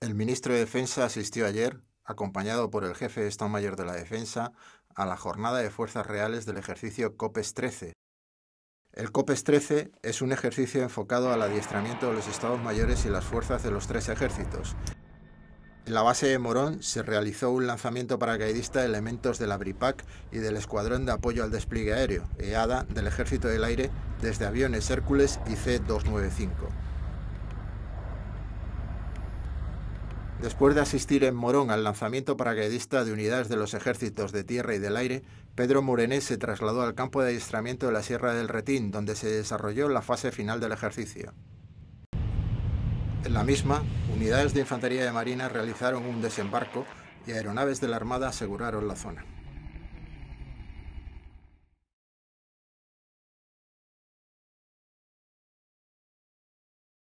El ministro de Defensa asistió ayer, acompañado por el jefe de Estado Mayor de la Defensa, a la jornada de fuerzas reales del ejercicio COPES 13. El COPES 13 es un ejercicio enfocado al adiestramiento de los Estados Mayores y las fuerzas de los tres ejércitos. En la base de Morón se realizó un lanzamiento paracaidista de elementos de la BRIPAC y del Escuadrón de Apoyo al Despliegue Aéreo, EADA, del Ejército del Aire, desde aviones Hércules y C-295. Después de asistir en Morón al lanzamiento paracaidista de unidades de los ejércitos de tierra y del aire, Pedro Murenés se trasladó al campo de adiestramiento de la Sierra del Retín, donde se desarrolló la fase final del ejercicio. En la misma, unidades de infantería de marina realizaron un desembarco y aeronaves de la Armada aseguraron la zona.